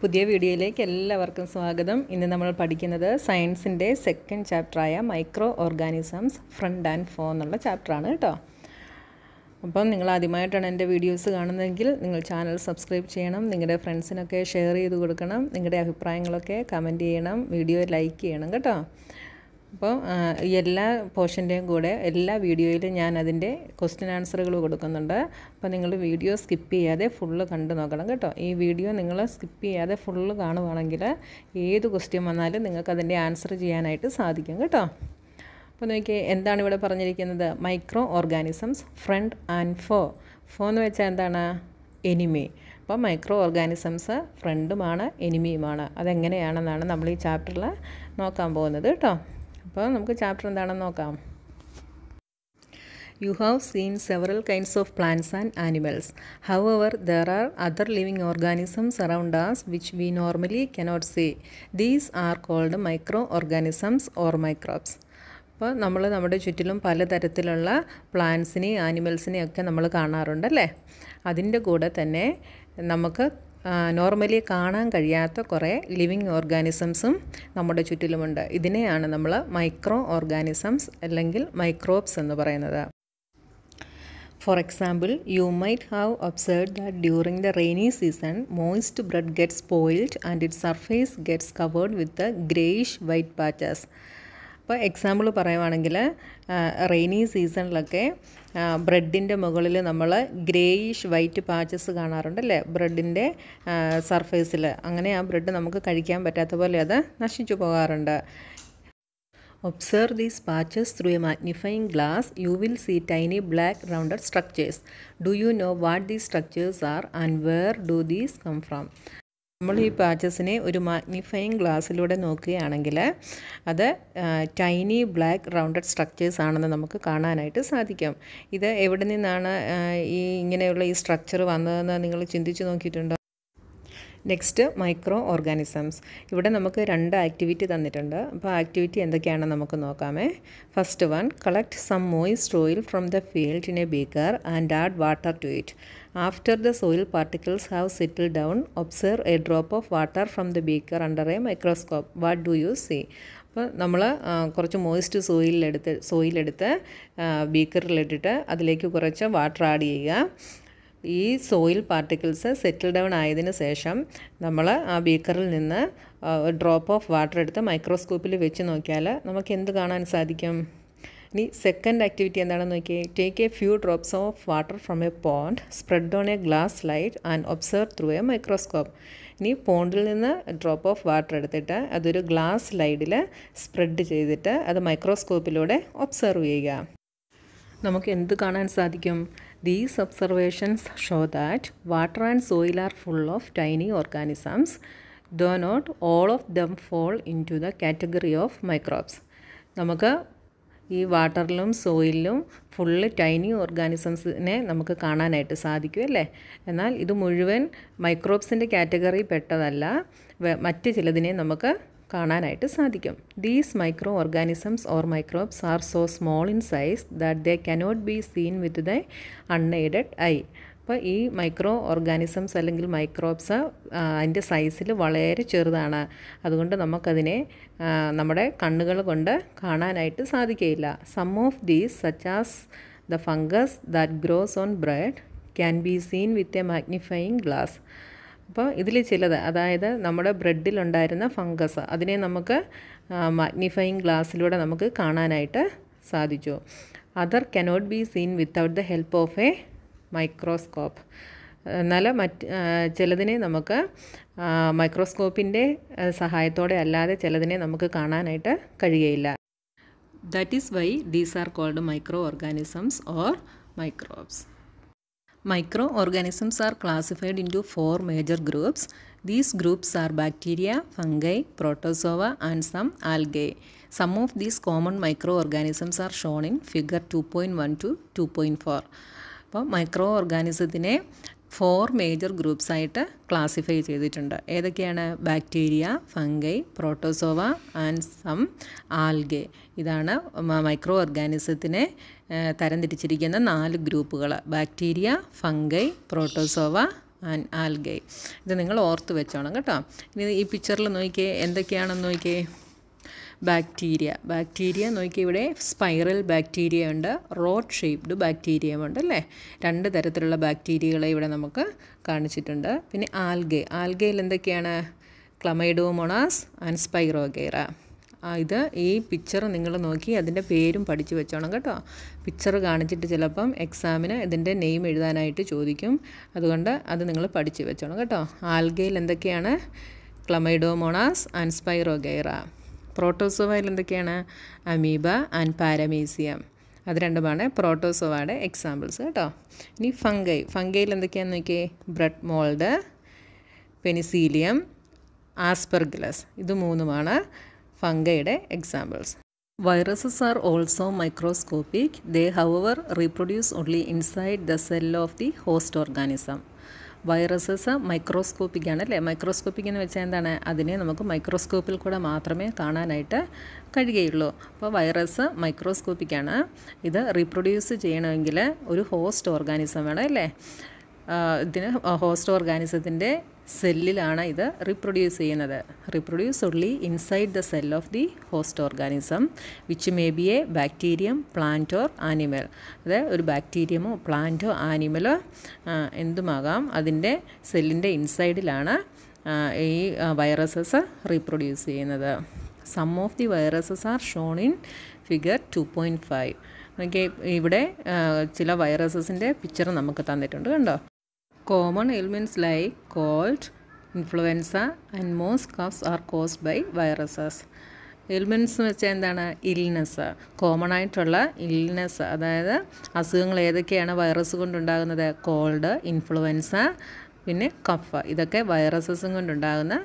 പുതിയ വീഡിയോയിലേക്ക് എല്ലാവർക്കും സ്വാഗതം ഇന്ന് നമ്മൾ പഠിക്കുന്നത് സയൻസിൻ്റെ സെക്കൻഡ് ചാപ്റ്ററായ micro organisms friend and foe എന്നുള്ള ചാപ്റ്ററാണ് കേട്ടോ അപ്പം നിങ്ങൾ ആദ്യമായിട്ടാണ് എൻ്റെ വീഡിയോസ് കാണുന്നതെങ്കിൽ നിങ്ങൾ ചാനൽ സബ്സ്ക്രൈബ് ചെയ്യണം നിങ്ങളുടെ ഫ്രണ്ട്സിനൊക്കെ ഷെയർ ചെയ്ത് കൊടുക്കണം നിങ്ങളുടെ അഭിപ്രായങ്ങളൊക്കെ കമൻറ്റ് ചെയ്യണം വീഡിയോ ലൈക്ക് ചെയ്യണം കേട്ടോ അപ്പോൾ എല്ലാ പോർഷൻ്റെയും കൂടെ എല്ലാ വീഡിയോയിലും ഞാൻ അതിൻ്റെ ക്വസ്റ്റ്യൻ ആൻസറുകൾ കൊടുക്കുന്നുണ്ട് അപ്പോൾ നിങ്ങൾ വീഡിയോ സ്കിപ്പ് ചെയ്യാതെ ഫുള്ള് കണ്ടു നോക്കണം കേട്ടോ ഈ വീഡിയോ നിങ്ങൾ സ്കിപ്പ് ചെയ്യാതെ ഫുള്ള് കാണുവാണെങ്കിൽ ഏത് ക്വസ്റ്റ്യൻ വന്നാലും നിങ്ങൾക്ക് അതിൻ്റെ ആൻസർ ചെയ്യാനായിട്ട് സാധിക്കും കേട്ടോ അപ്പോൾ നോക്കിയേ എന്താണ് ഇവിടെ പറഞ്ഞിരിക്കുന്നത് മൈക്രോ ഓർഗാനിസംസ് ഫ്രണ്ട് ആൻഡ് ഫോ ഫോ എന്ന് വെച്ചാൽ എന്താണ് എനിമി അപ്പോൾ മൈക്രോ ഓർഗാനിസംസ് ഫ്രണ്ടുമാണ് എനിമിയുമാണ് അതെങ്ങനെയാണെന്നാണ് നമ്മൾ ഈ ചാപ്റ്ററിൽ നോക്കാൻ പോകുന്നത് കേട്ടോ അപ്പോൾ നമുക്ക് ചാപ്റ്റർ എന്താണെന്ന് നോക്കാം you have seen several kinds of plants and animals however there are other living organisms around us which we normally cannot see these are called micro organisms or microbes അപ്പോൾ നമ്മൾ നമ്മുടെ ചുറ്റിലും പലതരത്തിലുള്ള പ്ലാന്റ്സിനെയും ആനിമൽസിനെയും ഒക്കെ നമ്മൾ കാണാറുണ്ടല്ലേ അതിൻ്റെ കൂടെ തന്നെ നമുക്ക് നോർമലി കാണാൻ കഴിയാത്ത കുറേ ലിവിങ് ഓർഗാനിസംസും നമ്മുടെ ചുറ്റിലുമുണ്ട് ഇതിനെയാണ് നമ്മൾ മൈക്രോ ഓർഗാനിസംസ് അല്ലെങ്കിൽ മൈക്രോബ്സ് എന്ന് പറയുന്നത് for example you might have observe that during the rainy season moist bread gets spoiled and it surface gets covered with greyish white patches ഇപ്പോൾ എക്സാമ്പിൾ പറയുവാണെങ്കിൽ റെയിനി സീസണിലൊക്കെ ബ്രെഡിൻ്റെ മുകളിൽ നമ്മൾ ഗ്രേയിഷ് വൈറ്റ് പാച്ചസ് കാണാറുണ്ട് അല്ലേ ബ്രെഡിൻ്റെ സർഫേസിൽ അങ്ങനെ ആ ബ്രെഡ് നമുക്ക് കഴിക്കാൻ പറ്റാത്ത പോലെ അത് നശിച്ചു പോകാറുണ്ട് observe these patches through a magnifying glass you will see tiny black rounded structures do you know what these structures are and where do these come from നമ്മൾ ഈ പാച്ചസിനെ ഒരു മാഗ്നിഫയിങ് ഗ്ലാസ്സിലൂടെ നോക്കുകയാണെങ്കിൽ അത് ടൈനി ബ്ലാക്ക് റൗണ്ടഡ് സ്ട്രക്ചേഴ്സ് ആണെന്ന് നമുക്ക് കാണാനായിട്ട് സാധിക്കും ഇത് എവിടെ നിന്നാണ് ഈ ഇങ്ങനെയുള്ള ഈ സ്ട്രക്ചർ വന്നതെന്ന് നിങ്ങൾ ചിന്തിച്ച് നോക്കിയിട്ടുണ്ടോ നെക്സ്റ്റ് മൈക്രോ ഓർഗാനിസംസ് ഇവിടെ നമുക്ക് രണ്ട് ആക്ടിവിറ്റി തന്നിട്ടുണ്ട് അപ്പോൾ ആക്ടിവിറ്റി എന്തൊക്കെയാണെന്ന് നമുക്ക് നോക്കാമേ first one collect some moist soil from the field in a beaker and add water to it after the soil particles have settle down observe a drop of water from the beaker under a microscope what do you see അപ്പോൾ നമ്മൾ കുറച്ച് moist സോയിലെടുത്ത് സോയിലെടുത്ത് ബീക്കറിലിട്ടിട്ട് അതിലേക്ക് കുറച്ച് water add ചെയ്യുക ഈ soil particles settle down ആയതിനു ശേഷം നമ്മൾ ആ ബീക്കറിൽ നിന്ന് ഡ്രോപ്പ് ഓഫ് വാട്ടർ എടുത്ത് മൈക്രോസ്കോപ്പിൽ വെച്ച് നോക്കിയാൽ നമുക്ക് എന്ത് കാണാൻ സാധിക്കും ഇനി സെക്കൻഡ് ആക്ടിവിറ്റി എന്താണെന്ന് നോക്കിയാൽ take a few drops of water from a pond spread on a glass slide and observe through a microscope ഇനി പോണ്ടിൽ നിന്ന് ഡ്രോപ്പ് ഓഫ് വാട്ടർ എടുത്തിട്ട് അതൊരു ഗ്ലാസ് ലൈഡിൽ സ്പ്രെഡ് ചെയ്തിട്ട് അത് മൈക്രോസ്കോപ്പിലൂടെ ഒബ്സർവ് ചെയ്യുക നമുക്ക് എന്ത് കാണാൻ സാധിക്കും These observations show that water and soil are full of tiny organisms, though not all of them fall into the category of microbes. നമുക്ക് ഈ വാട്ടറിലും സോയിലും ഫുള്ള് ടൈനി ഓർഗാനിസംസിനെ നമുക്ക് കാണാനായിട്ട് സാധിക്കും അല്ലേ എന്നാൽ ഇത് മുഴുവൻ മൈക്രോബ്സിൻ്റെ കാറ്റഗറിയിൽ പെട്ടതല്ല മറ്റ് ചിലതിനെ നമുക്ക് കാണാനായിട്ട് സാധിക്കും these micro organisms or microbes are so small in size that they cannot be seen with the unaided eye അപ്പോൾ ഈ മൈക്രോ ഓർഗാനിസംസ് അല്ലെങ്കിൽ മൈക്രോബ്സ് അതിൻ്റെ സൈസിൽ വളരെ ചെറുതാണ് അതുകൊണ്ട് നമുക്കതിനെ നമ്മുടെ കണ്ണുകൾ കൊണ്ട് കാണാനായിട്ട് സാധിക്കുകയില്ല some of these such as the fungus that grows on bread can be seen with a magnifying glass അപ്പോൾ ഇതിൽ ചിലത് അതായത് നമ്മുടെ ബ്രെഡിലുണ്ടായിരുന്ന ഫംഗസ് അതിനെ നമുക്ക് മാഗ്നിഫയിങ് ഗ്ലാസ്സിലൂടെ നമുക്ക് കാണാനായിട്ട് സാധിച്ചു other cannot be seen without the help of a microscope എന്നാൽ മറ്റ് ചിലതിനെ നമുക്ക് മൈക്രോസ്കോപ്പിൻ്റെ സഹായത്തോടെ അല്ലാതെ ചിലതിനെ നമുക്ക് കാണാനായിട്ട് കഴിയയില്ല that is why these are called micro organisms or microbes micro organisms are classified into four major groups these groups are bacteria fungi protozoa and some algae some of these common micro organisms are shown in figure two point one to two point four അപ്പോൾ micro ഓർഗാനിസത്തിനെ four major ഗ്രൂപ്പ്സായിട്ട് classify ചെയ്തിട്ടുണ്ട് ഏതൊക്കെയാണ് bacteria fungi protozoa and some algae ഇതാണ് micro ഓർഗാനിസത്തിനെ തരംതിരിച്ചിരിക്കുന്ന നാല് ഗ്രൂപ്പുകൾ bacteria fungi protozoa and algae ഇത് നിങ്ങൾ ഓർത്ത് വെച്ചോണം കേട്ടോ ഇനി ഈ പിക്ചറിൽ നോക്കിയേ എന്തൊക്കെയാണെന്ന് നോക്കിയേ ബാക്ടീരിയ ബാക്ടീരിയ നോക്കി ഇവിടെ സ്പൈറൽ ബാക്ടീരിയ ഉണ്ട് റോഡ് ഷേപ്ഡ് ബാക്ടീരിയ ഉണ്ട് അല്ലേ രണ്ട് തരത്തിലുള്ള ബാക്ടീരിയകളെ ഇവിടെ നമുക്ക് കാണിച്ചിട്ടുണ്ട് പിന്നെ ആൽഗെ ആൽഗയിൽ എന്തൊക്കെയാണ് ക്ലമൈഡോമോണാസ് ആൻഡ് സ്പൈറോഗേറ ഇത് ഈ പിക്ചർ നിങ്ങൾ നോക്കി അതിൻ്റെ പേരും പഠിച്ചു വെച്ചോണം കേട്ടോ പിക്ചർ കാണിച്ചിട്ട് ചിലപ്പം എക്സാമിന് ഇതിൻ്റെ നെയിം എഴുതാനായിട്ട് ചോദിക്കും അതുകൊണ്ട് അത് നിങ്ങൾ പഠിച്ചു വെച്ചോണം കേട്ടോ ആൽഗയിൽ എന്തൊക്കെയാണ് ക്ലമൈഡോമോണാസ് ആൻഡ് സ്പൈറോഗൈറ പ്രോട്ടോസോവയിൽ എന്തൊക്കെയാണ് അമീബ ആൻഡ് പാരമീസിയം അത് രണ്ടുമാണ് പ്രോട്ടോസോവയുടെ എക്സാമ്പിൾസ് കേട്ടോ ഇനി ഫംഗൈ ഫംഗൈയിൽ എന്തൊക്കെയാന്ന് നോക്കിയേ ബ്രെഡ് മോൾഡ് പെനിസീലിയം ആസ്പെർഗിലസ് ഇത് മൂന്നുമാണ് ഫംഗയുടെ examples viruses are also microscopic they however reproduce only inside the cell of the host organism viruses microscopic ആണ് അല്ലേ മൈക്രോസ്കോപ്പിക് എന്ന് വെച്ചാൽ എന്താണ് അതിനെ നമുക്ക് മൈക്രോസ്കോപ്പിൽ കൂടെ മാത്രമേ കാണാനായിട്ട് കഴിയുകയുള്ളൂ അപ്പോൾ വൈറസ് മൈക്രോസ്കോപ്പിക് ആണ് ഇത് റീപ്രൊഡ്യൂസ് ചെയ്യണമെങ്കിൽ ഒരു ഹോസ്റ്റ് ഓർഗാനിസം വേണം അല്ലേ ഇതിന് ഹോസ്റ്റ് ഓർഗാനിസത്തിൻ്റെ സെല്ലിലാണ് ഇത് റീപ്രൊഡ്യൂസ് ചെയ്യുന്നത് reproduce only inside the cell of the host organism which may be a bacterium plant or animal അതായത് ഒരു ബാക്ടീരിയമോ പ്ലാന്റോ ആനിമലോ എന്തുമാകാം അതിൻ്റെ സെല്ലിൻ്റെ ഇൻസൈഡിലാണ് ഈ വൈറസസ് റീപ്രൊഡ്യൂസ് ചെയ്യുന്നത് some of the viruses are shown in figure two point five ഇവിടെ ചില വൈറസസിൻ്റെ പിക്ചർ നമുക്ക് തന്നിട്ടുണ്ട് കണ്ടോ common ailments like cold influenza and most coughs are caused by viruses ailments എന്ന് വെച്ചാൽ എന്താണ് ഇൽനെസ് കോമൺ ആയിട്ടുള്ള ഇൽനെസ് അതായത് അസുഖങ്ങൾ ഏതൊക്കെയാണ് വൈറസ് കൊണ്ടുണ്ടാകുന്നത് കോൾഡ് ഇൻഫ്ലുവൻസ പിന്നെ കഫ് ഇതൊക്കെ വൈറസസും കൊണ്ടുണ്ടാകുന്ന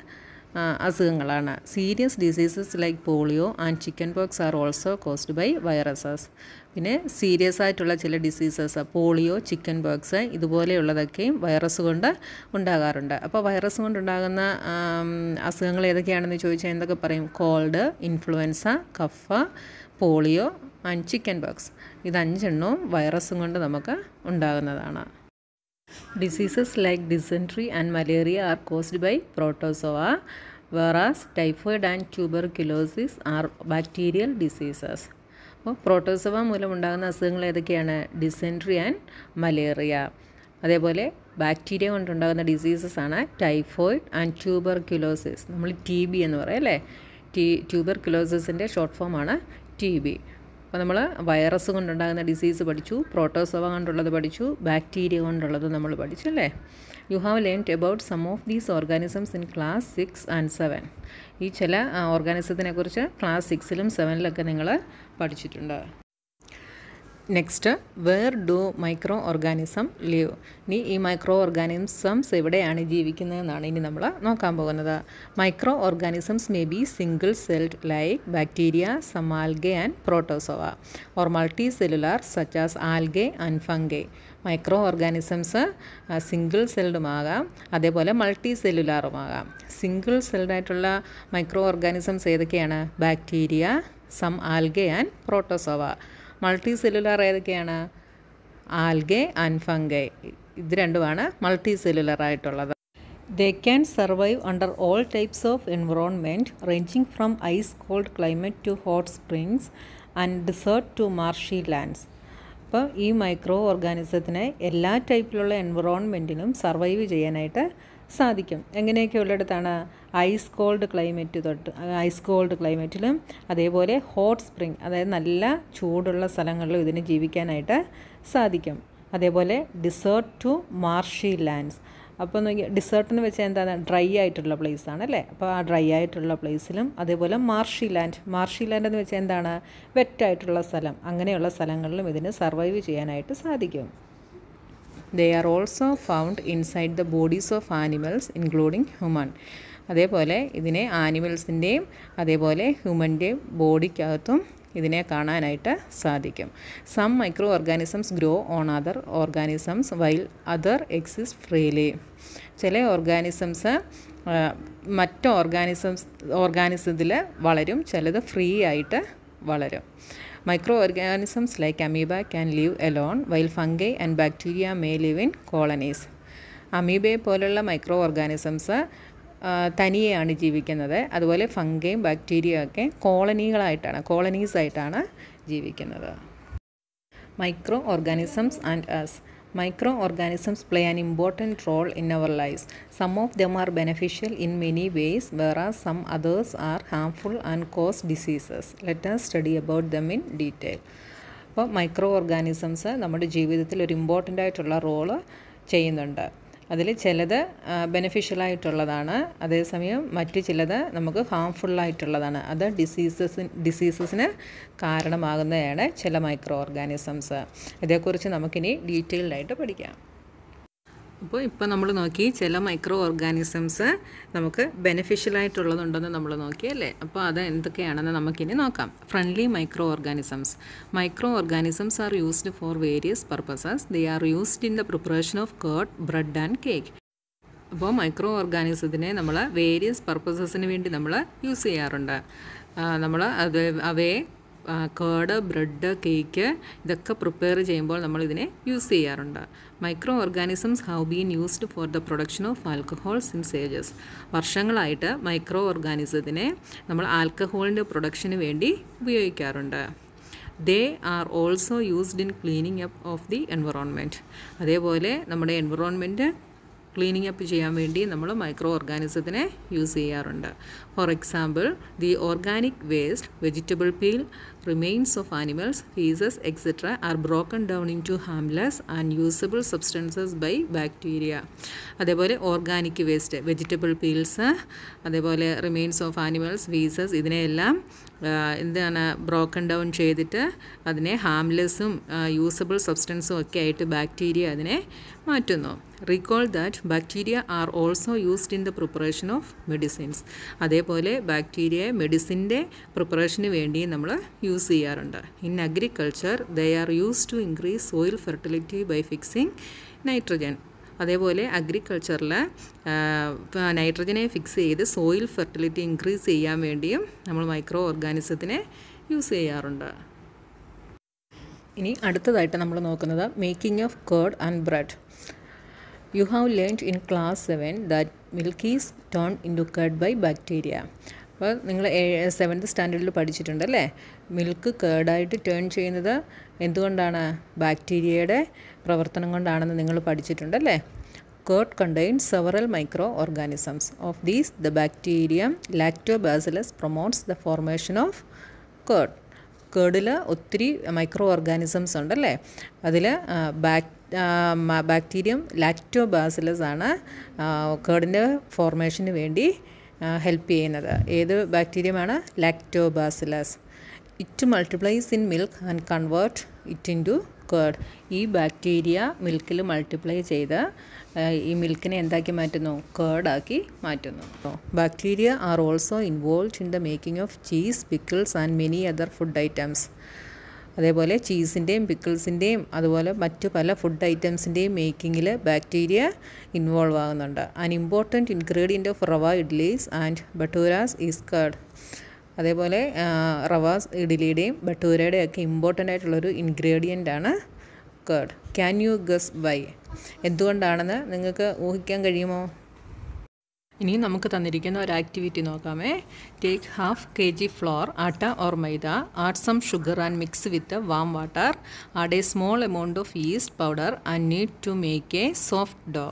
അസുഖങ്ങളാണ് serious diseases like polio and chicken pox are also caused by viruses പിന്നെ സീരിയസ് ആയിട്ടുള്ള ചില ഡിസീസസ് പോളിയോ ചിക്കൻ പോക്സ് ഇതുപോലെയുള്ളതൊക്കെയും വൈറസ് കൊണ്ട് ഉണ്ടാകാറുണ്ട് അപ്പോൾ വൈറസ് കൊണ്ടുണ്ടാകുന്ന അസുഖങ്ങൾ ഏതൊക്കെയാണെന്ന് ചോദിച്ചാൽ എന്തൊക്കെ പറയും cold influenza cough polio and chicken pox ഇതഞ്ചെണ്ണവും അഞ്ചെണ്ണവും വൈറസും കൊണ്ട് നമുക്ക് ഉണ്ടാകുന്നതാണ് diseases like dysentery and malaria are caused by protozoa protozoa, typhoid and tuberculosis are bacterial diseases അപ്പോൾ പ്രോട്ടോസോവ മൂലമുണ്ടാകുന്ന അസുഖങ്ങൾ ഏതൊക്കെയാണ് ഡിസെൻട്രി ആൻഡ് മലേറിയ അതേപോലെ ബാക്ടീരിയ കൊണ്ടുണ്ടാകുന്ന ഡിസീസസ് ആണ് ടൈഫോയിഡ് ആൻഡ് ട്യൂബർ കിലോസിസ് നമ്മൾ ടി ബി എന്ന് പറയാം അല്ലേ ടി ട്യൂബർ ട്യൂബർക്യുലോസിസിൻ്റെ ഷോർട്ട് ഫോമാണ് ടി ബി അപ്പോൾ നമ്മൾ വൈറസ് കൊണ്ടുണ്ടാകുന്ന ഡിസീസ് പഠിച്ചു പ്രോട്ടോസോവ കൊണ്ടുള്ളത് പഠിച്ചു ബാക്ടീരിയ കൊണ്ടുള്ളത് നമ്മൾ പഠിച്ചു അല്ലേ you have learned about some of these organisms in class six and seven ഈ ചില ഓർഗാനിസത്തിനെക്കുറിച്ച് ക്ലാസ് സിക്സിലും സെവനിലൊക്കെ നിങ്ങൾ പഠിച്ചിട്ടുണ്ട് next where do micro organism live ഇനി ഈ മൈക്രോ ഓർഗാനിസംസ് എവിടെയാണ് ജീവിക്കുന്നതെന്നാണ് ഇനി നമ്മൾ നോക്കാൻ പോകുന്നത് micro organisms may be single celled like bacteria some algae and protozoa or multi cellular such as algae and fungi micro organisms single സെൽഡുമാകാം അതേപോലെ മൾട്ടി സെല്ലുലാറുമാകാം സിംഗിൾ സെൽഡായിട്ടുള്ള മൈക്രോ ഓർഗാനിസംസ് ഏതൊക്കെയാണ് bacteria some algae and protozoa multi cellular ഏതൊക്കെയാണ് algae and fungi ഇത് രണ്ടുമാണ് multi cellular ആയിട്ടുള്ളത് they can survive under all types of environment ranging from ice cold climate to hot springs and desert to marshy lands അപ്പോൾ ഈ micro ഓർഗാനിസത്തിനെ എല്ലാ ടൈപ്പിലുള്ള എൻവറോൺമെൻറ്റിനും survive ചെയ്യാനായിട്ട് സാധിക്കും എങ്ങനെയൊക്കെ ഉള്ളിടത്താണ് ഐസ് കോൾഡ് ക്ലൈമറ്റ് തൊട്ട് ഐസ് കോൾഡ് ക്ലൈമറ്റിലും അതേപോലെ ഹോട്ട് സ്പ്രിങ് അതായത് നല്ല ചൂടുള്ള സ്ഥലങ്ങളിലും ഇതിന് ജീവിക്കാനായിട്ട് സാധിക്കും അതേപോലെ ഡിസേർട്ട് ടു മാർഷി ലാൻഡ്സ് അപ്പോൾ നോക്കി എന്ന് വെച്ചാൽ എന്താണ് ഡ്രൈ ആയിട്ടുള്ള പ്ലേസ് ആണ് അല്ലേ അപ്പോൾ ആ ഡ്രൈ ആയിട്ടുള്ള പ്ലേസിലും അതേപോലെ മാർഷി ലാൻഡ് മാർഷി ലാൻഡ് എന്ന് വെച്ചാൽ എന്താണ് വെറ്റായിട്ടുള്ള സ്ഥലം അങ്ങനെയുള്ള സ്ഥലങ്ങളിലും ഇതിന് സർവൈവ് ചെയ്യാനായിട്ട് സാധിക്കും they are also found inside the bodies of animals including human അതേപോലെ ഇതിനെ ആനിമൽസിൻ്റെയും അതേപോലെ ഹ്യൂമൻ്റെയും ബോഡിക്കകത്തും ഇതിനെ കാണാനായിട്ട് സാധിക്കും some micro organisms grow on other organisms while other exist freely ചില ഓർഗാനിസംസ് മറ്റ് ഓർഗാനിസംസ് ഓർഗാനിസത്തിൽ വളരും ചിലത് ഫ്രീ ആയിട്ട് വളരും micro organisms like amoeba can live alone while fungi and bacteria may live in colonies അമീബയെ പോലുള്ള മൈക്രോ ഓർഗാനിസംസ് തനിയെയാണ് ജീവിക്കുന്നത് അതുപോലെ ഫംഗയും ബാക്ടീരിയ ഒക്കെ കോളനികളായിട്ടാണ് കോളനീസായിട്ടാണ് ജീവിക്കുന്നത് micro organisms and us Micro organisms play an important role in our lives. Some of them are beneficial in many ways, whereas some others are harmful and cause diseases. Let us study about them in detail. അപ്പോൾ micro organisms നമ്മുടെ ജീവിതത്തിൽ ഒരു important ആയിട്ടുള്ള role ചെയ്യുന്നുണ്ട് അതിൽ ചിലത് ബെനിഫിഷ്യലായിട്ടുള്ളതാണ് അതേസമയം മറ്റു ചിലത് നമുക്ക് ഹാംഫുള്ളായിട്ടുള്ളതാണ് അത് ഡിസീസസിന് ഡിസീസസിന് കാരണമാകുന്നതാണ് ചില മൈക്രോ ഓർഗാനിസംസ് ഇതേക്കുറിച്ച് നമുക്കിനി ഡീറ്റെയിൽഡായിട്ട് പഠിക്കാം അപ്പോൾ ഇപ്പോൾ നമ്മൾ നോക്കി ചില മൈക്രോ ഓർഗാനിസംസ് നമുക്ക് ബെനിഫിഷ്യലായിട്ടുള്ളതുണ്ടെന്ന് ആയിട്ടുള്ളതുണ്ടെന്ന് നമ്മൾ നോക്കി അല്ലേ അപ്പോൾ അത് എന്തൊക്കെയാണെന്ന് നമുക്കിനി നോക്കാം friendly micro organisms micro organisms are used for various purposes they are used in the preparation of curd bread and cake അപ്പോൾ മൈക്രോ ഓർഗാനിസത്തിനെ നമ്മൾ വേരിയസ് പർപ്പസസിന് വേണ്ടി നമ്മൾ യൂസ് ചെയ്യാറുണ്ട് നമ്മൾ അത് അവയെ കേട് ബ്രെഡ് കേക്ക് ഇതൊക്കെ പ്രിപ്പയർ ചെയ്യുമ്പോൾ നമ്മൾ ഇതിനെ യൂസ് ചെയ്യാറുണ്ട് micro organisms have been used for the production of alcohol since ages വർഷങ്ങളായിട്ട് മൈക്രോ ഓർഗാനിസത്തിനെ നമ്മൾ ആൽക്കഹോളിൻ്റെ പ്രൊഡക്ഷന് വേണ്ടി ഉപയോഗിക്കാറുണ്ട് they are also used in cleaning up of the environment അതേപോലെ നമ്മുടെ എൻവറോൺമെൻറ്റ് ക്ലീനിങ് അപ്പ് ചെയ്യാൻ വേണ്ടി നമ്മൾ മൈക്രോ ഓർഗാനിസത്തിനെ യൂസ് ചെയ്യാറുണ്ട് for example the organic waste vegetable peel remains of animals faeces etcetera are broken down into harmless and usable substances by bacteria അതേപോലെ organic waste vegetable peels അതേപോലെ remains of animals faeces ഇതിനെയെല്ലാം എന്താണ് broken down ചെയ്തിട്ട് അതിനെ ഹാംലെസ്സും usable സബ്സ്റ്റൻസും ഒക്കെ ആയിട്ട് bacteria അതിനെ മാറ്റുന്നു recall that bacteria are also used in the preparation of medicines അതേപോലെ ബാക്ടീരിയയെ മെഡിസിൻ്റെ പ്രിപ്പറേഷന് വേണ്ടി നമ്മൾ യൂസ് യൂസ് ചെയ്യാറുണ്ട് in agriculture they are use to increase soil fertility by fixing nitrogen അതേപോലെ അഗ്രികൾച്ചറിൽ നൈട്രജനെ ഫിക്സ് ചെയ്ത് സോയിൽ ഫെർട്ടിലിറ്റി ഇൻക്രീസ് ചെയ്യാൻ വേണ്ടിയും നമ്മൾ മൈക്രോ ഓർഗാനിസത്തിനെ യൂസ് ചെയ്യാറുണ്ട് ഇനി അടുത്തതായിട്ട് നമ്മൾ നോക്കുന്നത് making of curd and bread you have learned in class seven that milk is turn into curd by bacteria അപ്പോൾ നിങ്ങൾ സെവൻത്ത് സ്റ്റാൻഡേർഡിൽ പഠിച്ചിട്ടുണ്ട് അല്ലേ മിൽക്ക് കേടായിട്ട് ടേൺ ചെയ്യുന്നത് എന്തുകൊണ്ടാണ് ബാക്ടീരിയയുടെ പ്രവർത്തനം കൊണ്ടാണെന്ന് നിങ്ങൾ പഠിച്ചിട്ടുണ്ട് അല്ലേ curd several micro organisms of these the bacterium lactobacillus promotes the formation of curd കേർഡിൽ ഒത്തിരി മൈക്രോ ഓർഗാനിസംസ് ഉണ്ടല്ലേ അതിൽ ബാക് ബാക്ടീരിയം ലാക്ടോബാസിലസ് ആണ് കേർഡിൻ്റെ ഫോർമേഷന് വേണ്ടി ഹെൽപ്പ് ചെയ്യുന്നത് ഏത് ബാക്ടീരിയമാണ് lactobacillus it multiplies in milk and convert it into curd ഈ ബാക്ടീരിയ മിൽക്കിൽ മൾട്ടിപ്ലൈ ചെയ്ത് ഈ മിൽക്കിനെ എന്താക്കി മാറ്റുന്നു കേഡാക്കി മാറ്റുന്നു bacteria are also involve in the making of cheese pickles and many other food items അതേപോലെ ചീസിൻ്റെയും പിക്കിൾസിൻ്റെയും അതുപോലെ മറ്റു പല ഫുഡ് ഐറ്റംസിൻ്റെയും മേക്കിങ്ങിൽ ബാക്ടീരിയ ഇൻവോൾവ് ആകുന്നുണ്ട് an important ingredient of rava idlis and bhaturas is curd അതേപോലെ റവ ഇഡ്ലിയുടെയും ബട്ടൂരയുടെയും ഒക്കെ ഇമ്പോർട്ടൻ്റ് ആയിട്ടുള്ളൊരു ആണ് curd can you guess why എന്തുകൊണ്ടാണെന്ന് നിങ്ങൾക്ക് ഊഹിക്കാൻ കഴിയുമോ ഇനി നമുക്ക് തന്നിരിക്കുന്ന ഒരു ആക്ടിവിറ്റി നോക്കാമേ take half K G flour atta or maida add some sugar and mix with warm water add a small amount of yeast powder and knead to make a soft dough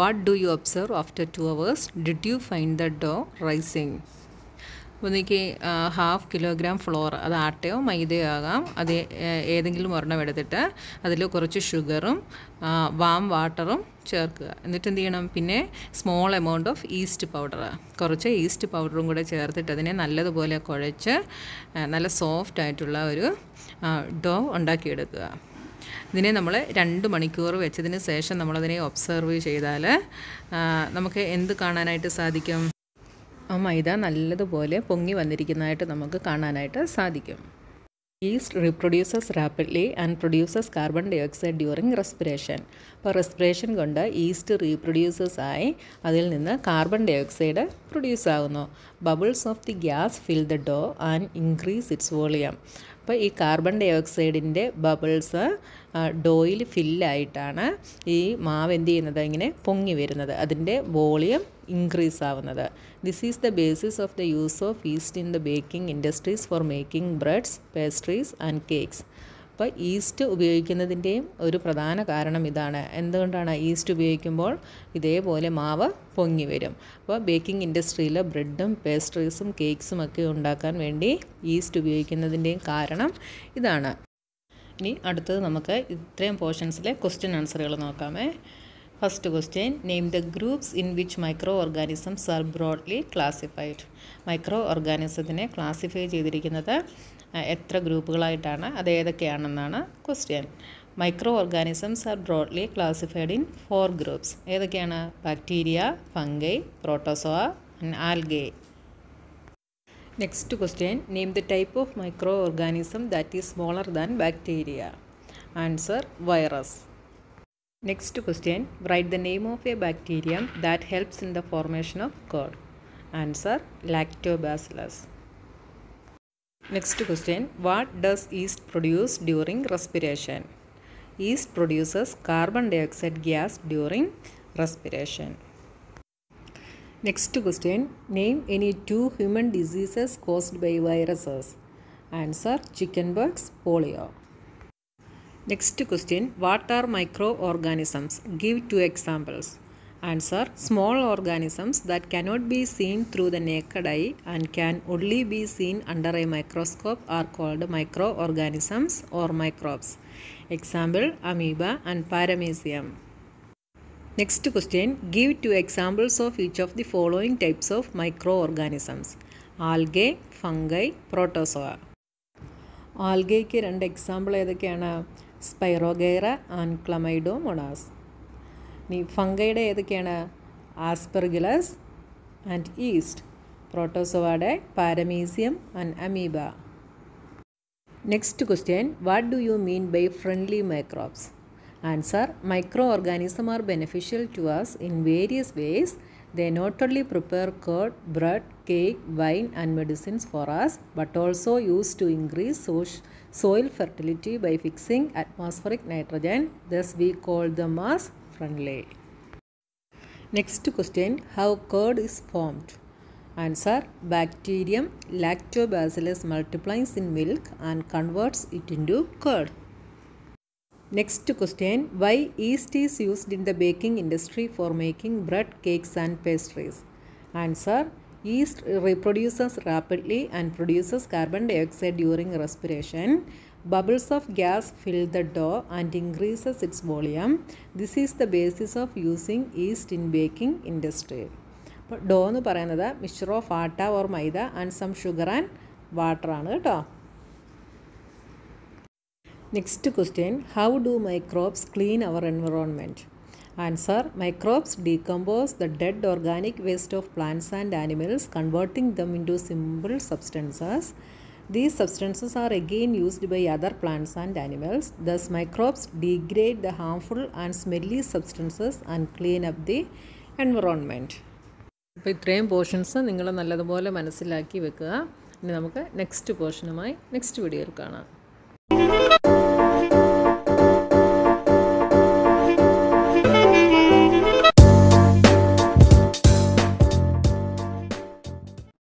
what do you observe after two hours did you find the dough rising അപ്പോൾ നിങ്ങൾക്ക് half kilogram floor അത് ആട്ടയോ മൈദയോ ആകാം അത് ഏതെങ്കിലും ഒരെണ്ണം എടുത്തിട്ട് അതിൽ കുറച്ച് ഷുഗറും വാം വാട്ടറും ചേർക്കുക എന്നിട്ട് എന്ത് ചെയ്യണം പിന്നെ small amount of yeast powder കുറച്ച് ഈസ്റ്റ് പൗഡറും കൂടെ ചേർത്തിട്ട് അതിനെ നല്ലതുപോലെ കുഴച്ച് നല്ല സോഫ്റ്റ് ആയിട്ടുള്ള ഒരു ഡോ ഉണ്ടാക്കിയെടുക്കുക ഇതിനെ നമ്മൾ രണ്ട് മണിക്കൂർ വെച്ചതിന് ശേഷം നമ്മളതിനെ ഒബ്സർവ് ചെയ്താൽ നമുക്ക് എന്ത് കാണാനായിട്ട് സാധിക്കും ആ മൈദ നല്ലതുപോലെ പൊങ്ങി വന്നിരിക്കുന്നതായിട്ട് നമുക്ക് കാണാനായിട്ട് സാധിക്കും yeast reproduces rapidly and produces carbon dioxide during respiration അപ്പോൾ റെസ്പിറേഷൻ കൊണ്ട് ഈസ്റ്റ് റീപ്രൊഡ്യൂസസ് ആയി അതിൽ നിന്ന് കാർബൺ ഡയോക്സൈഡ് പ്രൊഡ്യൂസ് ആകുന്നു bubbles of the gas fill the dough and increase its volume അപ്പോൾ ഈ കാർബൺ ഡൈ ഓക്സൈഡിൻ്റെ ബബിൾസ് ഡോയിൽ ഫില്ലായിട്ടാണ് ഈ മാവ് എന്ത് ചെയ്യുന്നത് ഇങ്ങനെ പൊങ്ങി വരുന്നത് അതിൻ്റെ വോളിയം ഇൻക്രീസ് ആവുന്നത് this is the basis of the use of yeast in the baking industries for making breads pastries and cakes അപ്പോൾ ഈസ്റ്റ് ഉപയോഗിക്കുന്നതിൻ്റെയും ഒരു പ്രധാന കാരണം ഇതാണ് എന്തുകൊണ്ടാണ് ഈസ്റ്റ് ഉപയോഗിക്കുമ്പോൾ ഇതേപോലെ മാവ് പൊങ്ങി വരും അപ്പോൾ ബേക്കിംഗ് ഇൻഡസ്ട്രിയിൽ ബ്രെഡും പേസ്ട്രീസും കേക്ക്സും ഒക്കെ ഉണ്ടാക്കാൻ വേണ്ടി ഈസ്റ്റ് ഉപയോഗിക്കുന്നതിൻ്റെയും കാരണം ഇതാണ് ഇനി അടുത്തത് നമുക്ക് ഇത്രയും പോർഷൻസിലെ ക്വസ്റ്റ്യൻ ആൻസറുകൾ നോക്കാമേ first question name the groups in which micro organisms are broadly classified micro ഓർഗാനിസത്തിനെ ക്ലാസിഫൈ ചെയ്തിരിക്കുന്നത് എത്ര ഗ്രൂപ്പുകളായിട്ടാണ് അത് ഏതൊക്കെയാണെന്നാണ് question micro organisms are broadly classified in four groups ഏതൊക്കെയാണ് bacteria fungi protozoa algae next question name the type of micro organism that is smaller than bacteria answer virus next question write the name of a bacterium that helps in the formation of curd answer lactobacillus Next question What does yeast produce during respiration? Yeast produces carbon dioxide gas during respiration. Next question Name any two human diseases caused by viruses. Answer Chickenpox, polio. Next question What are microorganisms? Give two examples. Answer Small organisms that cannot be seen through the naked eye and can only be seen under a microscope are called microorganisms or microbes. Example Amoeba and Paramecium. Next question Give two examples of each of the following types of microorganisms algae, fungi, protozoa. ആൽഗയ്ക്ക് രണ്ട് example ഏതൊക്കെയാണ് Spirogyra and Chlamydomonas. ഇനി ഫംഗയുടെ ഏതൊക്കെയാണ് aspergillus and yeast പ്രോട്ടോസോവാടെ paramecium and amoeba next question what do you mean by friendly microbes answer micro organism are beneficial to us in various ways they not only prepare curd, bread cake wine and medicines for us but also use to increase soil fertility by fixing atmospheric nitrogen thus we call them as friendly. Next question How curd is formed? Answer Bacterium lactobacillus multiplies in milk and converts it into curd. Next question Why yeast is used in the baking industry for making bread, cakes, and pastries? Answer Yeast reproduces rapidly and produces carbon dioxide during respiration. Bubbles of gas fill the dough and increases its volume this is the basis of using yeast in baking industry അപ്പോൾ dough എന്ന് പറയുന്നത് mixture of atta or maida and some sugar and water ആണ് കേട്ടോ next question how do microbes clean our environment answer microbes decompose the dead organic waste of plants and animals converting them into simple substances These substances are again used by other plants and animals. Thus, microbes degrade the harmful and smelly substances and clean up the environment. അപ്പോൾ ഇത്രയും portions നിങ്ങൾ നല്ലതുപോലെ മനസ്സിലാക്കി വെക്കുക ഇനി നമുക്ക് next പോർഷനുമായി next വീഡിയോയിൽ കാണാം